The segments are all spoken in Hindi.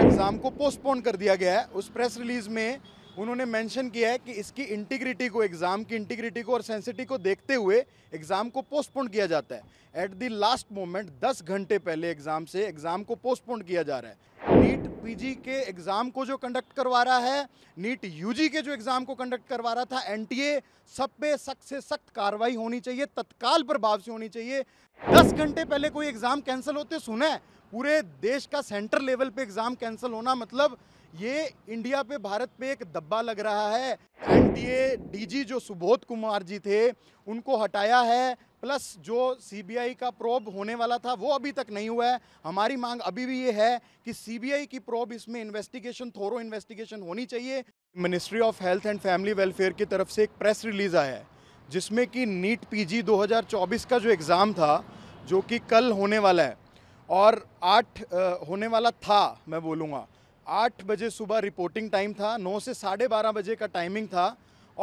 एग्ज़ाम को पोस्टपोन कर दिया गया है उस प्रेस रिलीज़ में उन्होंने मेंशन किया है कि इसकी इंटीग्रिटी को एग्ज़ाम की इंटीग्रिटी को और सेंसिटी को देखते हुए एग्ज़ाम को पोस्टपोन किया जाता है एट द लास्ट मोमेंट 10 घंटे पहले एग्ज़ाम से एग्ज़ाम को पोस्टपोन किया जा रहा है नीट पीजी के एग्ज़ाम को जो कंडक्ट करवा रहा है नीट यूजी के जो एग्ज़ाम को कंडक्ट करवा रहा था एन सब पे सख्त से सख्त कार्रवाई होनी चाहिए तत्काल प्रभाव से होनी चाहिए दस घंटे पहले कोई एग्ज़ाम कैंसिल होते सुना पूरे देश का सेंटर लेवल पे एग्ज़ाम कैंसिल होना मतलब ये इंडिया पे भारत पे एक दब्बा लग रहा है एन डीजी जो सुबोध कुमार जी थे उनको हटाया है प्लस जो सीबीआई का प्रोब होने वाला था वो अभी तक नहीं हुआ है हमारी मांग अभी भी ये है कि सीबीआई की प्रोब इसमें इन्वेस्टिगेशन थोरो इन्वेस्टिगेशन होनी चाहिए ministry of health and family welfare की तरफ से एक प्रेस रिलीज़ आया है जिसमें कि नीट पीजी 2024 का जो एग्ज़ाम था जो कि कल होने वाला है और आठ होने वाला था मैं बोलूँगा आठ बजे सुबह रिपोर्टिंग टाइम था नौ से साढ़े बारह बजे का टाइमिंग था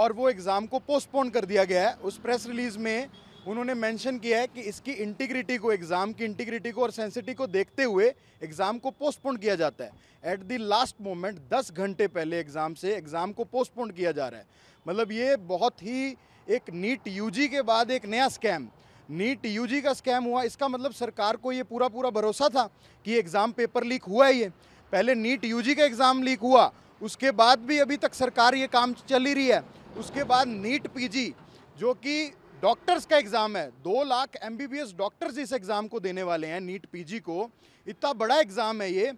और वो एग्ज़ाम को पोस्टपोन कर दिया गया है उस प्रेस रिलीज़ में उन्होंने मेंशन किया है कि इसकी इंटीग्रिटी को एग्ज़ाम की इंटीग्रिटी को और सेंसिटी को देखते हुए एग्ज़ाम को पोस्टपोन किया जाता है एट द लास्ट मोमेंट 10 घंटे पहले एग्ज़ाम से एग्ज़ाम को पोस्टपोन किया जा रहा है मतलब ये बहुत ही एक नीट यूजी के बाद एक नया स्कैम नीट यूजी का स्कैम हुआ इसका मतलब सरकार को ये पूरा पूरा भरोसा था कि एग्ज़ाम पेपर लीक हुआ ही है पहले नीट यू का एग्ज़ाम लीक हुआ उसके बाद भी अभी तक सरकार ये काम चल ही रही है उसके बाद नीट पीजी जो कि डॉक्टर्स का एग्ज़ाम है दो लाख एम डॉक्टर्स इस एग्ज़ाम को देने वाले हैं नीट पीजी को इतना बड़ा एग्ज़ाम है ये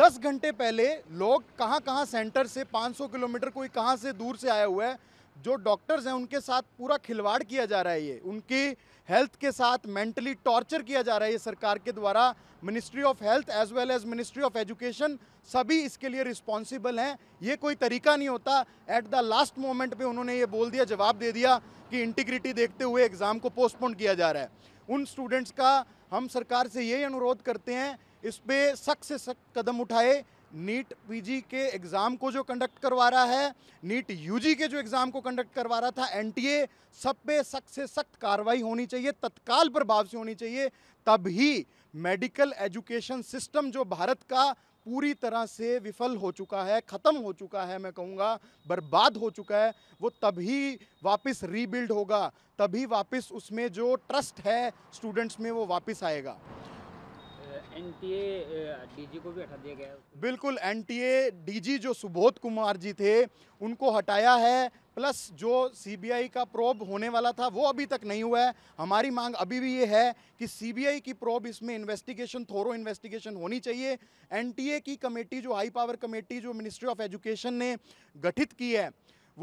दस घंटे पहले लोग कहाँ कहाँ सेंटर से 500 किलोमीटर कोई कहाँ से दूर से आया हुआ है जो डॉक्टर्स हैं उनके साथ पूरा खिलवाड़ किया जा रहा है ये उनकी हेल्थ के साथ मेंटली टॉर्चर किया जा रहा है ये सरकार के द्वारा ministry of health as well as ministry of education सभी इसके लिए रिस्पॉन्सिबल हैं ये कोई तरीका नहीं होता एट द लास्ट मोमेंट पे उन्होंने ये बोल दिया जवाब दे दिया कि इंटीग्रिटी देखते हुए एग्ज़ाम को पोस्टपोन किया जा रहा है उन स्टूडेंट्स का हम सरकार से यही अनुरोध करते हैं इस पर सख्त से सख्त कदम उठाए नीट पीजी के एग्ज़ाम को जो कंडक्ट करवा रहा है नीट यूजी के जो एग्ज़ाम को कंडक्ट करवा रहा था एनटीए सब पे सख्त से सख्त कार्रवाई होनी चाहिए तत्काल प्रभाव से होनी चाहिए तभी मेडिकल एजुकेशन सिस्टम जो भारत का पूरी तरह से विफल हो चुका है ख़त्म हो चुका है मैं कहूँगा बर्बाद हो चुका है वो तभी वापस रीबिल्ड होगा तभी वापस उसमें जो ट्रस्ट है स्टूडेंट्स में वो वापस आएगा एनटीए डीजी को भी हटा दिया गया बिल्कुल एनटीए डीजी जो सुबोध कुमार जी थे उनको हटाया है प्लस जो सीबीआई का प्रोब होने वाला था वो अभी तक नहीं हुआ है हमारी मांग अभी भी ये है कि सीबीआई की प्रोब इसमें इन्वेस्टिगेशन थोरो इन्वेस्टिगेशन होनी चाहिए एनटीए की कमेटी जो हाई पावर कमेटी जो मिनिस्ट्री ऑफ एजुकेशन ने गठित की है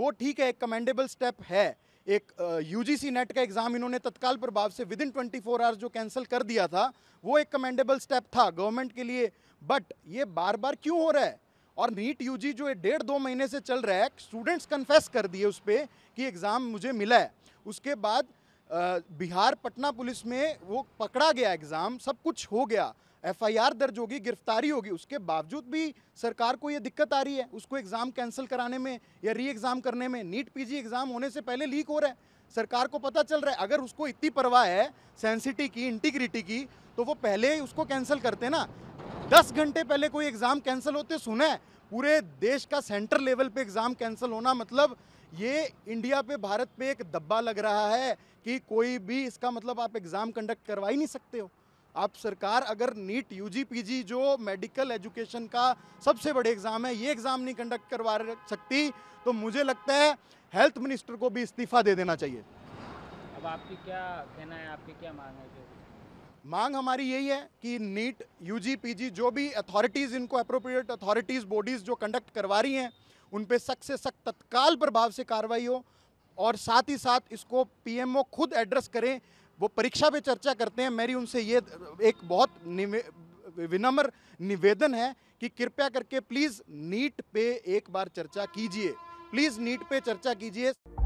वो ठीक है एक कमेंडेबल स्टेप है एक यूजीसी नेट का एग्ज़ाम इन्होंने तत्काल प्रभाव से within twenty four hours जो कैंसिल कर दिया था वो एक कमेंडेबल स्टेप था गवर्नमेंट के लिए बट ये बार बार क्यों हो रहा है और नीट यूजी जो डेढ़ दो महीने से चल रहा है स्टूडेंट्स कन्फेस कर दिए उस पर कि एग्ज़ाम मुझे मिला है उसके बाद बिहार पटना पुलिस में वो पकड़ा गया एग्ज़ाम सब कुछ हो गया एफआईआर दर्ज होगी गिरफ्तारी होगी उसके बावजूद भी सरकार को ये दिक्कत आ रही है उसको एग्ज़ाम कैंसिल कराने में या री एग्ज़ाम करने में नीट पीजी एग्ज़ाम होने से पहले लीक हो रहा है सरकार को पता चल रहा है अगर उसको इतनी परवाह है सेंसिटी की इंटीग्रिटी की तो वो पहले ही उसको कैंसिल करते ना दस घंटे पहले कोई एग्ज़ाम कैंसिल होते सुने पूरे देश का सेंटर लेवल पे एग्ज़ाम कैंसिल होना मतलब ये इंडिया पे भारत पे एक दब्बा लग रहा है कि कोई भी इसका मतलब आप एग्ज़ाम कंडक्ट करवा ही नहीं सकते हो आप सरकार अगर नीट यू पीजी जो मेडिकल एजुकेशन का सबसे बड़े एग्ज़ाम है ये एग्ज़ाम नहीं कंडक्ट करवा सकती तो मुझे लगता है हेल्थ मिनिस्टर को भी इस्तीफा दे देना चाहिए अब आपकी क्या कहना है आपकी क्या मांग है मांग हमारी यही है कि नीट यू जी जो भी अथॉरिटीज़ इनको अप्रोप्रिएट अथॉरिटीज़ बॉडीज़ जो कंडक्ट करवा रही हैं उन पर सख्त से सख्त तत्काल प्रभाव से कार्रवाई हो और साथ ही साथ इसको पीएमओ खुद एड्रेस करें वो परीक्षा पे चर्चा करते हैं मेरी उनसे ये एक बहुत निवे, विनम्र निवेदन है कि कृपया करके प्लीज़ नीट पे एक बार चर्चा कीजिए प्लीज़ नीट पे चर्चा कीजिए